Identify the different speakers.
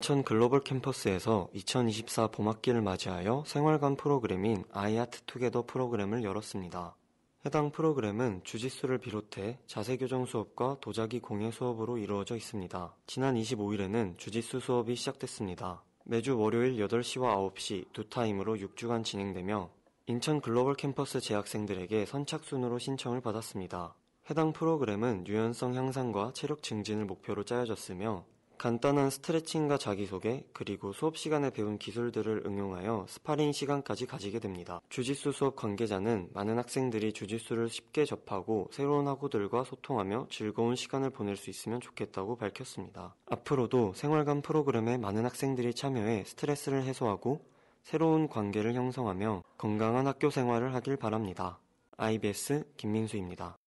Speaker 1: 인천 글로벌 캠퍼스에서 2024 봄학기를 맞이하여 생활관 프로그램인 아이아트 투게더 프로그램을 열었습니다. 해당 프로그램은 주짓수를 비롯해 자세교정 수업과 도자기 공예 수업으로 이루어져 있습니다. 지난 25일에는 주짓수 수업이 시작됐습니다. 매주 월요일 8시와 9시 두 타임으로 6주간 진행되며 인천 글로벌 캠퍼스 재학생들에게 선착순으로 신청을 받았습니다. 해당 프로그램은 유연성 향상과 체력 증진을 목표로 짜여졌으며 간단한 스트레칭과 자기소개, 그리고 수업 시간에 배운 기술들을 응용하여 스파링 시간까지 가지게 됩니다. 주짓수 수업 관계자는 많은 학생들이 주짓수를 쉽게 접하고 새로운 학우들과 소통하며 즐거운 시간을 보낼 수 있으면 좋겠다고 밝혔습니다. 앞으로도 생활관 프로그램에 많은 학생들이 참여해 스트레스를 해소하고 새로운 관계를 형성하며 건강한 학교 생활을 하길 바랍니다. IBS 김민수입니다.